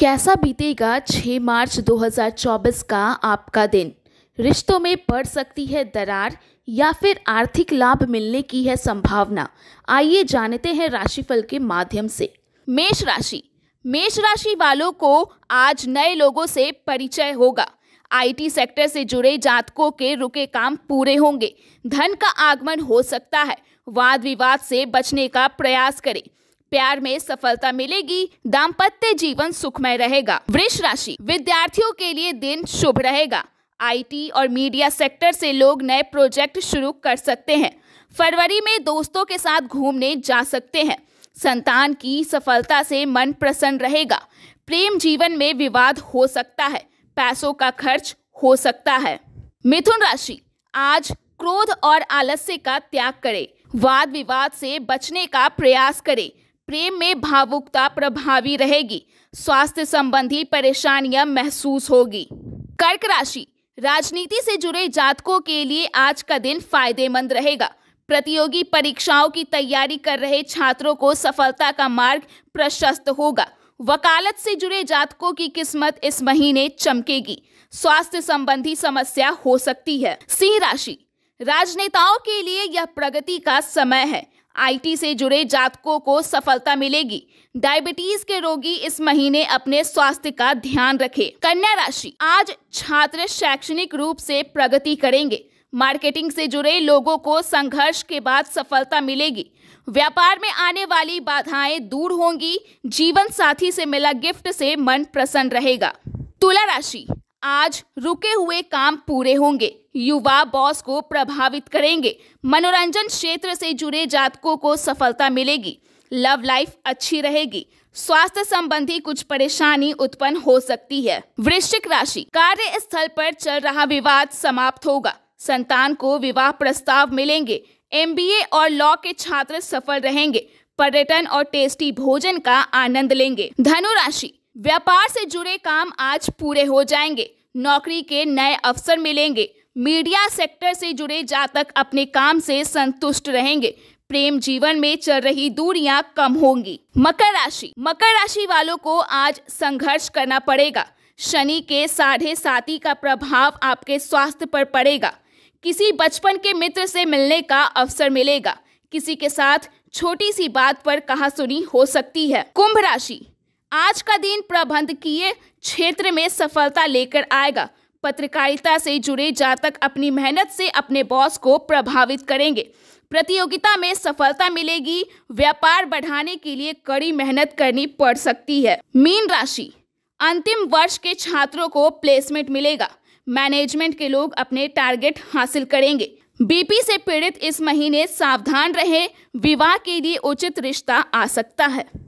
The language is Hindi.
कैसा बीतेगा 6 मार्च 2024 का आपका दिन रिश्तों में पड़ सकती है दरार या फिर आर्थिक लाभ मिलने की है संभावना आइए जानते हैं राशिफल के माध्यम से मेष राशि मेष राशि वालों को आज नए लोगों से परिचय होगा आईटी सेक्टर से जुड़े जातकों के रुके काम पूरे होंगे धन का आगमन हो सकता है वाद विवाद से बचने का प्रयास करें प्यार में सफलता मिलेगी दाम्पत्य जीवन सुखमय रहेगा वृक्ष राशि विद्यार्थियों के लिए दिन शुभ रहेगा आईटी और मीडिया सेक्टर से लोग नए प्रोजेक्ट शुरू कर सकते हैं फरवरी में दोस्तों के साथ घूमने जा सकते हैं संतान की सफलता से मन प्रसन्न रहेगा प्रेम जीवन में विवाद हो सकता है पैसों का खर्च हो सकता है मिथुन राशि आज क्रोध और आलस्य का त्याग करें वाद विवाद से बचने का प्रयास करें प्रेम में भावुकता प्रभावी रहेगी स्वास्थ्य संबंधी परेशानियां महसूस होगी कर्क राशि राजनीति से जुड़े जातकों के लिए आज का दिन फायदेमंद रहेगा प्रतियोगी परीक्षाओं की तैयारी कर रहे छात्रों को सफलता का मार्ग प्रशस्त होगा वकालत से जुड़े जातकों की किस्मत इस महीने चमकेगी स्वास्थ्य संबंधी समस्या हो सकती है सिंह राशि राजनेताओं के लिए यह प्रगति का समय है आईटी से जुड़े जातकों को सफलता मिलेगी डायबिटीज के रोगी इस महीने अपने स्वास्थ्य का ध्यान रखें कन्या राशि आज छात्र शैक्षणिक रूप से प्रगति करेंगे मार्केटिंग से जुड़े लोगों को संघर्ष के बाद सफलता मिलेगी व्यापार में आने वाली बाधाएं दूर होंगी जीवन साथी से मिला गिफ्ट से मन प्रसन्न रहेगा तुला राशि आज रुके हुए काम पूरे होंगे युवा बॉस को प्रभावित करेंगे मनोरंजन क्षेत्र से जुड़े जातकों को सफलता मिलेगी लव लाइफ अच्छी रहेगी स्वास्थ्य संबंधी कुछ परेशानी उत्पन्न हो सकती है वृश्चिक राशि कार्य स्थल पर चल रहा विवाद समाप्त होगा संतान को विवाह प्रस्ताव मिलेंगे एम और लॉ के छात्र सफल रहेंगे पर्यटन और टेस्टी भोजन का आनंद लेंगे धनु राशि व्यापार से जुड़े काम आज पूरे हो जाएंगे नौकरी के नए अवसर मिलेंगे मीडिया सेक्टर से जुड़े जातक अपने काम से संतुष्ट रहेंगे प्रेम जीवन में चल रही दूरियां कम होंगी मकर राशि मकर राशि वालों को आज संघर्ष करना पड़ेगा शनि के साढ़े साथी का प्रभाव आपके स्वास्थ्य पर पड़ेगा किसी बचपन के मित्र से मिलने का अवसर मिलेगा किसी के साथ छोटी सी बात पर कहा सुनी हो सकती है कुंभ राशि आज का दिन प्रबंधकीय क्षेत्र में सफलता लेकर आएगा पत्रकारिता से जुड़े जातक अपनी मेहनत से अपने बॉस को प्रभावित करेंगे प्रतियोगिता में सफलता मिलेगी व्यापार बढ़ाने के लिए कड़ी मेहनत करनी पड़ सकती है मीन राशि अंतिम वर्ष के छात्रों को प्लेसमेंट मिलेगा मैनेजमेंट के लोग अपने टारगेट हासिल करेंगे बीपी से पीड़ित इस महीने सावधान रहें विवाह के लिए उचित रिश्ता आ सकता है